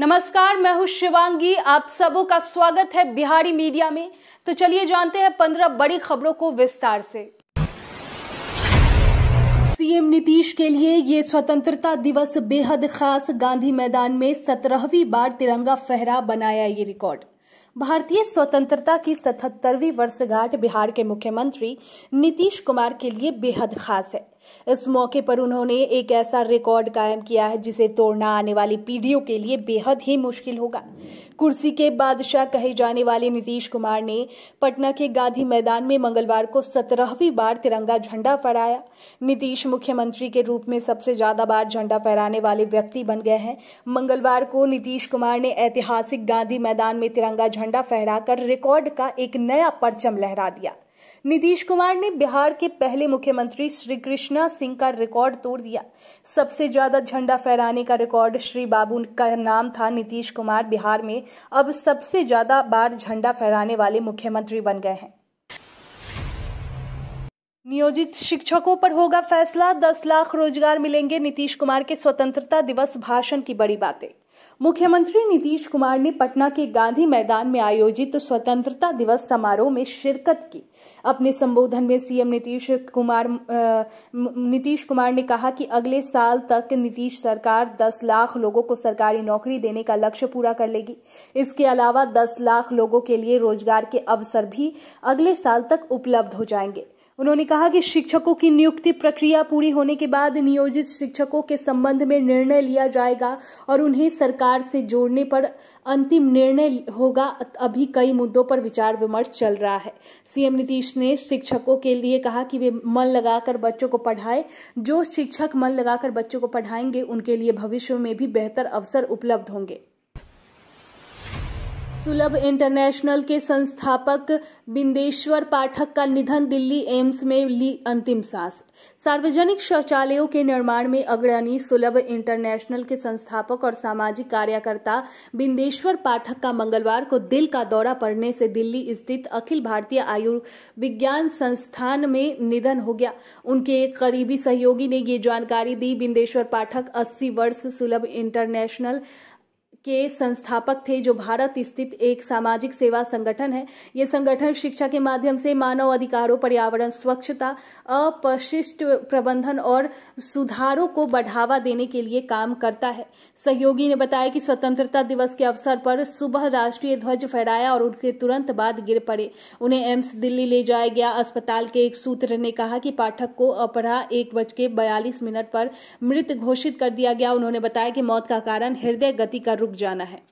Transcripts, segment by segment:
नमस्कार मैं हूं शिवांगी आप सबों का स्वागत है बिहारी मीडिया में तो चलिए जानते हैं पंद्रह बड़ी खबरों को विस्तार से सीएम नीतीश के लिए ये स्वतंत्रता दिवस बेहद खास गांधी मैदान में सत्रहवीं बार तिरंगा फहरा बनाया ये रिकॉर्ड भारतीय स्वतंत्रता की सतहत्तरवीं वर्षगांठ बिहार के मुख्यमंत्री नीतीश कुमार के लिए बेहद खास है इस मौके पर उन्होंने एक ऐसा रिकॉर्ड कायम किया है जिसे तोड़ना आने वाली पीढ़ियों के लिए बेहद ही मुश्किल होगा कुर्सी के बादशाह कहे जाने वाले नीतीश कुमार ने पटना के गांधी मैदान में मंगलवार को सत्रहवीं बार तिरंगा झंडा फहराया नीतीश मुख्यमंत्री के रूप में सबसे ज्यादा बार झंडा फहराने वाले व्यक्ति बन गए हैं मंगलवार को नीतीश कुमार ने ऐतिहासिक गांधी मैदान में तिरंगा झंडा फहराकर रिकॉर्ड का एक नया परचम लहरा दिया नीतीश कुमार ने बिहार के पहले मुख्यमंत्री श्री कृष्णा सिंह का रिकॉर्ड तोड़ दिया सबसे ज्यादा झंडा फहराने का रिकॉर्ड श्री बाबू का नाम था नीतीश कुमार बिहार में अब सबसे ज्यादा बार झंडा फहराने वाले मुख्यमंत्री बन गए हैं नियोजित शिक्षकों पर होगा फैसला दस लाख रोजगार मिलेंगे नीतीश कुमार के स्वतंत्रता दिवस भाषण की बड़ी बातें मुख्यमंत्री नीतीश कुमार ने पटना के गांधी मैदान में आयोजित स्वतंत्रता दिवस समारोह में शिरकत की अपने संबोधन में सीएम नीतीश कुमार नीतीश कुमार ने कहा कि अगले साल तक नीतीश सरकार 10 लाख लोगों को सरकारी नौकरी देने का लक्ष्य पूरा कर लेगी इसके अलावा 10 लाख लोगों के लिए रोजगार के अवसर भी अगले साल तक उपलब्ध हो जाएंगे उन्होंने कहा कि शिक्षकों की नियुक्ति प्रक्रिया पूरी होने के बाद नियोजित शिक्षकों के संबंध में निर्णय लिया जाएगा और उन्हें सरकार से जोड़ने पर अंतिम निर्णय होगा अभी कई मुद्दों पर विचार विमर्श चल रहा है सीएम नीतीश ने शिक्षकों के लिए कहा कि वे मन लगाकर बच्चों को पढ़ाए जो शिक्षक मन लगाकर बच्चों को पढ़ाएंगे उनके लिए भविष्य में भी बेहतर अवसर उपलब्ध होंगे सुलभ इंटरनेशनल के संस्थापक बिंदेश्वर पाठक का निधन दिल्ली एम्स में ली अंतिम सांस सार्वजनिक शौचालयों के निर्माण में अग्रणी सुलभ इंटरनेशनल के संस्थापक और सामाजिक कार्यकर्ता बिंदेश्वर पाठक का मंगलवार को दिल का दौरा पड़ने से दिल्ली स्थित अखिल भारतीय आयुर्विज्ञान संस्थान में निधन हो गया उनके एक करीबी सहयोगी ने ये जानकारी दी बिंदेश्वर पाठक अस्सी वर्ष सुलभ इंटरनेशनल के संस्थापक थे जो भारत स्थित एक सामाजिक सेवा संगठन है ये संगठन शिक्षा के माध्यम से मानव अधिकारों पर्यावरण स्वच्छता अपशिष्ट प्रबंधन और सुधारों को बढ़ावा देने के लिए काम करता है सहयोगी ने बताया कि स्वतंत्रता दिवस के अवसर पर सुबह राष्ट्रीय ध्वज फहराया और उनके तुरंत बाद गिर पड़े उन्हें एम्स दिल्ली ले जाया गया अस्पताल के एक सूत्र ने कहा कि पाठक को अपराह एक बज के बयालीस मिनट पर मृत घोषित कर दिया गया उन्होंने बताया कि मौत का कारण हृदय गति का रुक जाना है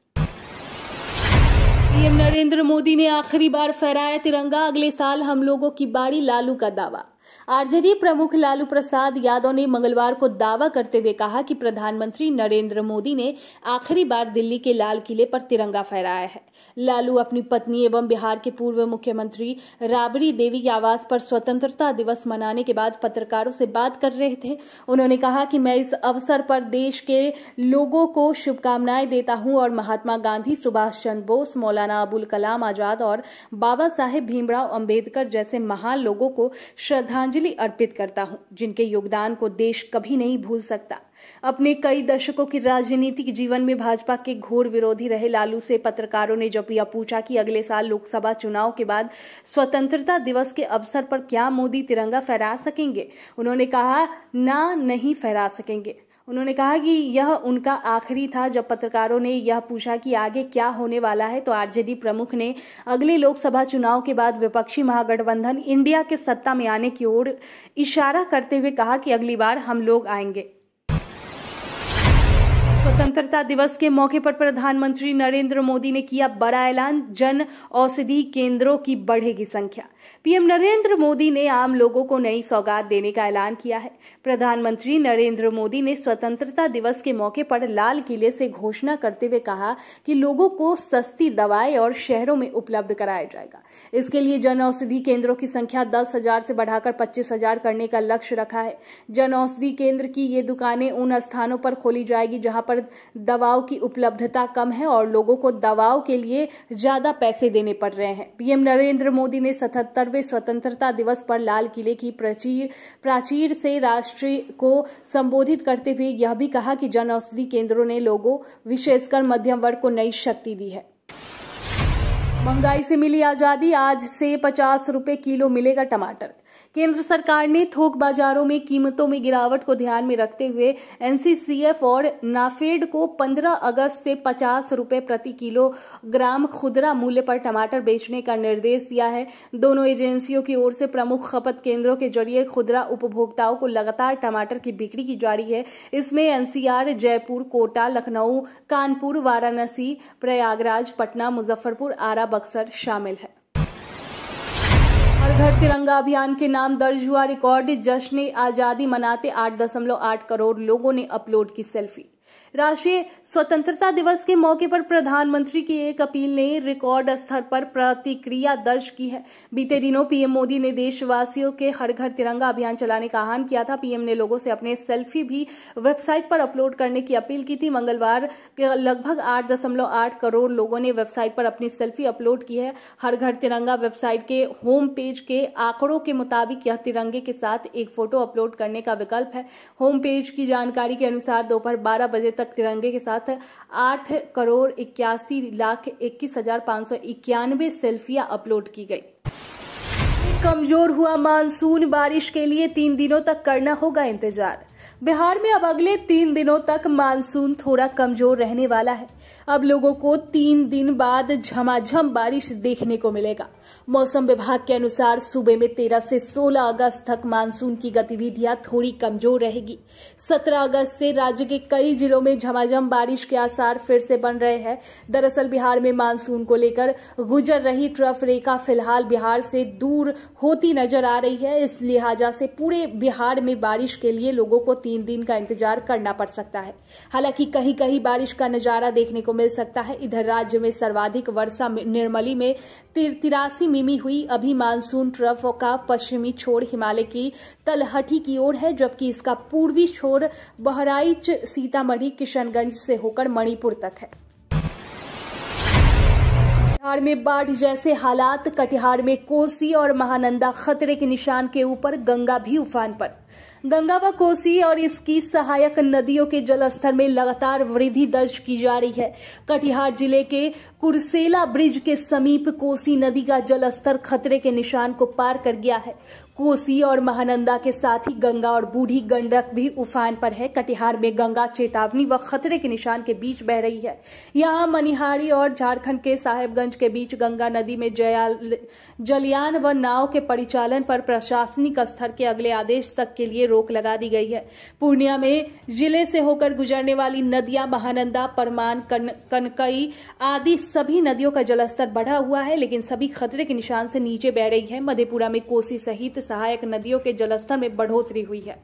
पीएम नरेंद्र मोदी ने आखिरी बार फहराया तिरंगा अगले साल हम लोगों की बारी लालू का दावा आरजेडी प्रमुख लालू प्रसाद यादव ने मंगलवार को दावा करते हुए कहा कि प्रधानमंत्री नरेंद्र मोदी ने आखिरी बार दिल्ली के लाल किले पर तिरंगा फहराया है लालू अपनी पत्नी एवं बिहार के पूर्व मुख्यमंत्री राबड़ी देवी की आवास पर स्वतंत्रता दिवस मनाने के बाद पत्रकारों से बात कर रहे थे उन्होंने कहा कि मैं इस अवसर पर देश के लोगों को शुभकामनाएं देता हूं और महात्मा गांधी सुभाष चंद्र बोस मौलाना अबुल कलाम आजाद और बाबा साहेब भीमराव अम्बेडकर जैसे महान लोगों को श्रद्धांजलि श्रद्धांजलि अर्पित करता हूं जिनके योगदान को देश कभी नहीं भूल सकता अपने कई दशकों की राजनीतिक जीवन में भाजपा के घोर विरोधी रहे लालू से पत्रकारों ने जब यह पूछा कि अगले साल लोकसभा चुनाव के बाद स्वतंत्रता दिवस के अवसर पर क्या मोदी तिरंगा फहरा सकेंगे उन्होंने कहा ना नहीं फहरा सकेंगे उन्होंने कहा कि यह उनका आखिरी था जब पत्रकारों ने यह पूछा कि आगे क्या होने वाला है तो आरजेडी प्रमुख ने अगले लोकसभा चुनाव के बाद विपक्षी महागठबंधन इंडिया के सत्ता में आने की ओर इशारा करते हुए कहा कि अगली बार हम लोग आएंगे स्वतंत्रता दिवस के मौके पर प्रधानमंत्री नरेंद्र मोदी ने किया बड़ा ऐलान जन औषधि केंद्रों की बढ़ेगी संख्या पीएम नरेंद्र मोदी ने आम लोगों को नई सौगात देने का ऐलान किया है प्रधानमंत्री नरेंद्र मोदी ने स्वतंत्रता दिवस के मौके पर लाल किले से घोषणा करते हुए कहा कि लोगों को सस्ती दवाएं और शहरों में उपलब्ध कराया जाएगा इसके लिए जन औषधि केंद्रों की संख्या दस हजार से बढ़ाकर पच्चीस हजार करने का लक्ष्य रखा है जन औषधि केंद्र की ये दुकानें उन स्थानों पर खोली जाएगी जहां पर पर दवाओं की उपलब्धता कम है और लोगों को दवाओं के लिए ज़्यादा पैसे देने पड़ रहे हैं पीएम नरेंद्र मोदी ने सतहत्तरवे स्वतंत्रता दिवस पर लाल किले की प्राचीर प्राचीर से राष्ट्र को संबोधित करते हुए यह भी कहा कि जन औषधि केंद्रों ने लोगों विशेषकर मध्यम वर्ग को नई शक्ति दी है महंगाई से मिली आज़ादी आज से पचास रुपए किलो मिलेगा टमाटर केंद्र सरकार ने थोक बाजारों में कीमतों में गिरावट को ध्यान में रखते हुए एनसीसीएफ और नाफेड को 15 अगस्त से पचास रूपये प्रति किलो ग्राम खुदरा मूल्य पर टमाटर बेचने का निर्देश दिया है दोनों एजेंसियों की ओर से प्रमुख खपत केंद्रों के जरिए खुदरा उपभोक्ताओं को लगातार टमाटर की बिक्री की जा रही है इसमें एनसीआर जयपुर कोटा लखनऊ कानपुर वाराणसी प्रयागराज पटना मुजफ्फरपुर आरा बक्सर शामिल है हर घर तिरंगा अभियान के नाम दर्ज हुआ रिकॉर्ड जश्न आज़ादी मनाते 8.8 करोड़ लोगों ने अपलोड की सेल्फी राष्ट्रीय स्वतंत्रता दिवस के मौके पर प्रधानमंत्री की एक अपील ने रिकॉर्ड स्तर पर प्रतिक्रिया दर्ज की है बीते दिनों पीएम मोदी ने देशवासियों के हर घर तिरंगा अभियान चलाने का आह्वान किया था पीएम ने लोगों से अपने सेल्फी भी वेबसाइट पर अपलोड करने की अपील की थी मंगलवार लगभग आठ दशमलव आठ करोड़ लोगों ने वेबसाइट पर अपनी सेल्फी अपलोड की है हर घर तिरंगा वेबसाइट के होम पेज के आंकड़ों के मुताबिक यह तिरंगे के साथ एक फोटो अपलोड करने का विकल्प है होम पेज की जानकारी के अनुसार दोपहर बारह बजे तक तक तिरंगे के साथ आठ करोड़ इक्यासी लाख इक्कीस हजार पाँच सौ इक्यानवे सेल्फियाँ अपलोड की गई कमजोर हुआ मानसून बारिश के लिए तीन दिनों तक करना होगा इंतजार बिहार में अब अगले तीन दिनों तक मानसून थोड़ा कमजोर रहने वाला है अब लोगों को तीन दिन बाद झमाझम बारिश देखने को मिलेगा मौसम विभाग के अनुसार सूबे में 13 से 16 अगस्त तक मानसून की गतिविधियां थोड़ी कमजोर रहेगी 17 अगस्त से राज्य के कई जिलों में झमाझम बारिश के आसार फिर से बन रहे हैं दरअसल बिहार में मानसून को लेकर गुजर रही ट्रफ रेखा फिलहाल बिहार से दूर होती नजर आ रही है इस लिहाजा से पूरे बिहार में बारिश के लिए लोगों को तीन दिन का इंतजार करना पड़ सकता है हालांकि कहीं कहीं बारिश का नजारा देखने को मिल सकता है इधर राज्य में सर्वाधिक वर्षा निर्मली में तिरासी मिमी हुई अभी मानसून ट्रफ का पश्चिमी छोर हिमालय की तलहटी की ओर है जबकि इसका पूर्वी छोर बहराइच सीतामढ़ी किशनगंज से होकर मणिपुर तक है बिहार में बाढ़ जैसे हालात कटिहार में कोसी और महानंदा खतरे के निशान के ऊपर गंगा भी उफान पर गंगा व कोसी और इसकी सहायक नदियों के जलस्तर में लगातार वृद्धि दर्ज की जा रही है कटिहार जिले के कुरसेला ब्रिज के समीप कोसी नदी का जलस्तर खतरे के निशान को पार कर गया है कोसी और महानंदा के साथ ही गंगा और बूढ़ी गंडक भी उफान पर है कटिहार में गंगा चेतावनी व खतरे के निशान के बीच बह रही है यहाँ मनिहारी और झारखंड के साहेबगंज के बीच गंगा नदी में जयाल जलयान व नाव के परिचालन पर प्रशासनिक स्तर के अगले आदेश तक के के लिए रोक लगा दी गई है पूर्णिया में जिले से होकर गुजरने वाली नदियां महानंदा परमान कन, कनकई आदि सभी नदियों का जलस्तर बढ़ा हुआ है लेकिन सभी खतरे के निशान से नीचे बह रही है मधेपुरा में कोसी सहित सहायक नदियों के जलस्तर में बढ़ोतरी हुई है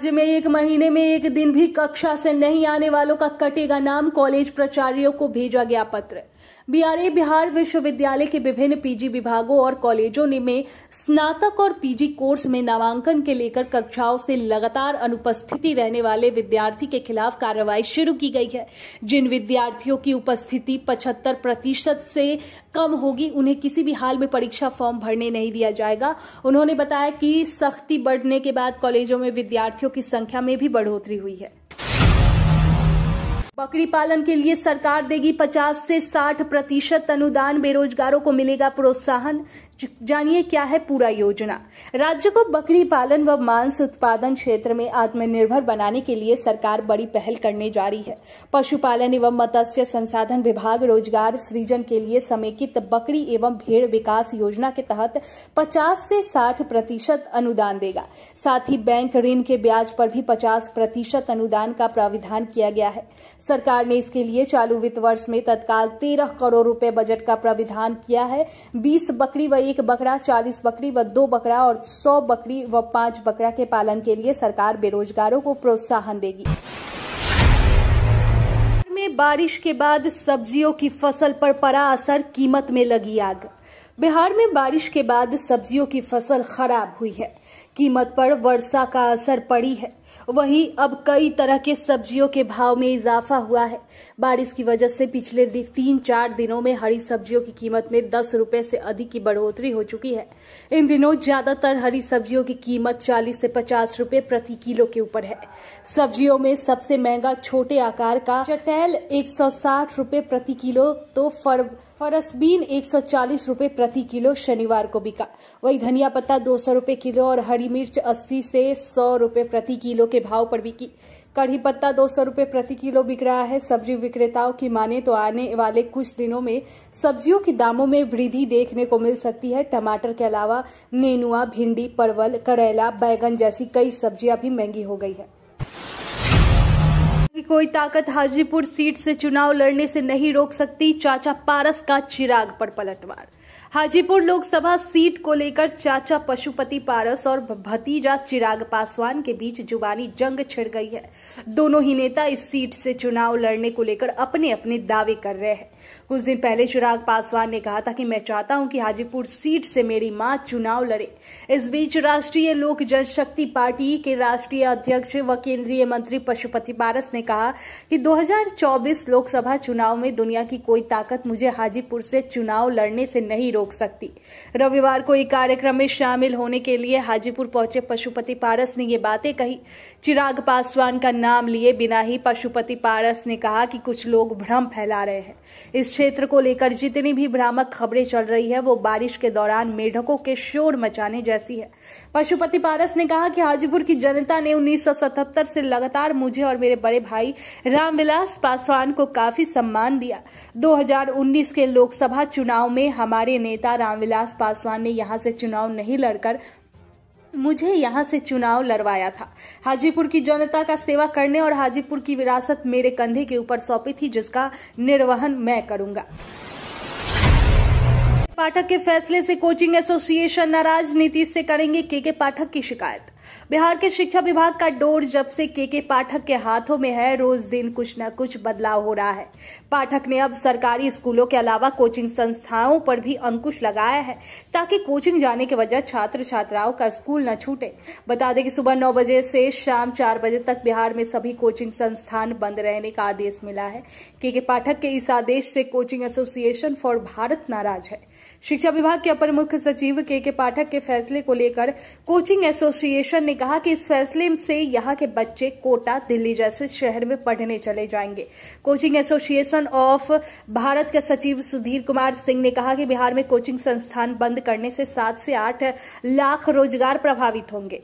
राज्य में एक महीने में एक दिन भी कक्षा से नहीं आने वालों का कटेगा नाम कॉलेज प्राचार्यों को भेजा गया पत्र बीआरए बिहार विश्वविद्यालय के विभिन्न पीजी विभागों और कॉलेजों ने में स्नातक और पीजी कोर्स में नामांकन के लेकर कक्षाओं से लगातार अनुपस्थिति रहने वाले विद्यार्थी के खिलाफ कार्रवाई शुरू की गई है जिन विद्यार्थियों की उपस्थिति पचहत्तर प्रतिशत से कम होगी उन्हें किसी भी हाल में परीक्षा फॉर्म भरने नहीं दिया जाएगा उन्होंने बताया कि सख्ती बढ़ने के बाद कॉलेजों में विद्यार्थियों की संख्या में भी बढ़ोतरी हुई है बकरी पालन के लिए सरकार देगी 50 से 60 प्रतिशत अनुदान बेरोजगारों को मिलेगा प्रोत्साहन जानिए क्या है पूरा योजना राज्य को बकरी पालन व मांस उत्पादन क्षेत्र में आत्मनिर्भर बनाने के लिए सरकार बड़ी पहल करने जा रही है पशुपालन एवं मत्स्य संसाधन विभाग रोजगार सृजन के लिए समेकित बकरी एवं भेड़ विकास योजना के तहत 50 से 60 प्रतिशत अनुदान देगा साथ ही बैंक ऋण के ब्याज पर भी पचास प्रतिशत अनुदान का प्राविधान किया गया है सरकार ने इसके लिए चालू वित्त वर्ष में तत्काल तेरह करोड़ रूपये बजट का प्राविधान किया है बीस बकरी व एक बकरा चालीस बकरी व दो बकरा और सौ बकरी व पांच बकरा के पालन के लिए सरकार बेरोजगारों को प्रोत्साहन देगी में बारिश के बाद सब्जियों की फसल पर पड़ा असर कीमत में लगी आग बिहार में बारिश के बाद सब्जियों की फसल खराब हुई है कीमत पर वर्षा का असर पड़ी है वहीं अब कई तरह के सब्जियों के भाव में इजाफा हुआ है बारिश की वजह से पिछले तीन चार दिनों में हरी सब्जियों की कीमत में दस रुपए से अधिक की बढ़ोतरी हो चुकी है इन दिनों ज़्यादातर हरी सब्जियों की कीमत चालीस से पचास रुपए प्रति किलो के ऊपर है सब्जियों में सबसे महंगा छोटे आकार का चटैल एक सौ प्रति किलो तो फर फरसबीन एक सौ प्रति किलो शनिवार को बिका वही धनिया पत्ता दो सौ किलो और हरी मिर्च 80 से 100 रुपए प्रति किलो के भाव पर बिकी कढ़ी पत्ता दो सौ प्रति किलो बिक रहा है सब्जी विक्रेताओं की माने तो आने वाले कुछ दिनों में सब्जियों के दामों में वृद्धि देखने को मिल सकती है टमाटर के अलावा नेनुआ भिंडी परवल करेला बैगन जैसी कई सब्जियां भी महंगी हो गई है कोई ताकत हाजीपुर सीट से चुनाव लड़ने से नहीं रोक सकती चाचा पारस का चिराग पर पलटवार हाजीपुर लोकसभा सीट को लेकर चाचा पशुपति पारस और भतीजा चिराग पासवान के बीच जुबानी जंग छिड़ गई है दोनों ही नेता इस सीट से चुनाव लड़ने को लेकर अपने अपने दावे कर रहे हैं कुछ दिन पहले चिराग पासवान ने कहा था कि मैं चाहता हूं कि हाजीपुर सीट से मेरी मां चुनाव लड़े इस बीच राष्ट्रीय लोक जनशक्ति पार्टी के राष्ट्रीय अध्यक्ष व केंद्रीय मंत्री पशुपति पारस ने कहा कि दो लोकसभा चुनाव में दुनिया की कोई ताकत मुझे हाजीपुर से चुनाव लड़ने से नहीं रोक रोक सकती रविवार को एक कार्यक्रम में शामिल होने के लिए हाजीपुर पहुंचे पशुपति पारस ने ये बातें कही चिराग पासवान का नाम लिए बिना ही पशुपति पारस ने कहा कि कुछ लोग भ्रम फैला रहे हैं इस क्षेत्र को लेकर जितनी भी भ्रामक खबरें चल रही है वो बारिश के दौरान मेढकों के शोर मचाने जैसी है पशुपति पारस ने कहा कि हाजीपुर की जनता ने उन्नीस से लगातार मुझे और मेरे बड़े भाई रामविलास पासवान को काफी सम्मान दिया 2019 के लोकसभा चुनाव में हमारे ने नेता रामविलास पासवान ने यहाँ से चुनाव नहीं लड़कर मुझे यहाँ से चुनाव लड़वाया था हाजीपुर की जनता का सेवा करने और हाजीपुर की विरासत मेरे कंधे के ऊपर सौंपी थी जिसका निर्वहन मैं करूंगा पाठक के फैसले से कोचिंग एसोसिएशन नाराज नीतीश से करेंगे के के पाठक की शिकायत बिहार के शिक्षा विभाग का डोर जब से के के पाठक के हाथों में है रोज दिन कुछ न कुछ बदलाव हो रहा है पाठक ने अब सरकारी स्कूलों के अलावा कोचिंग संस्थाओं पर भी अंकुश लगाया है ताकि कोचिंग जाने के वजह छात्र छात्राओं का स्कूल न छूटे बता दें कि सुबह नौ बजे से शाम चार बजे तक बिहार में सभी कोचिंग संस्थान बंद रहने का आदेश मिला है के के पाठक के इस आदेश से कोचिंग एसोसिएशन फॉर भारत नाराज है शिक्षा विभाग के अपर मुख्य सचिव के के पाठक के फैसले को लेकर कोचिंग एसोसिएशन ने कहा कि इस फैसले से यहाँ के बच्चे कोटा दिल्ली जैसे शहर में पढ़ने चले जाएंगे कोचिंग एसोसिएशन ऑफ भारत के सचिव सुधीर कुमार सिंह ने कहा कि बिहार में कोचिंग संस्थान बंद करने से सात से आठ लाख रोजगार प्रभावित होंगे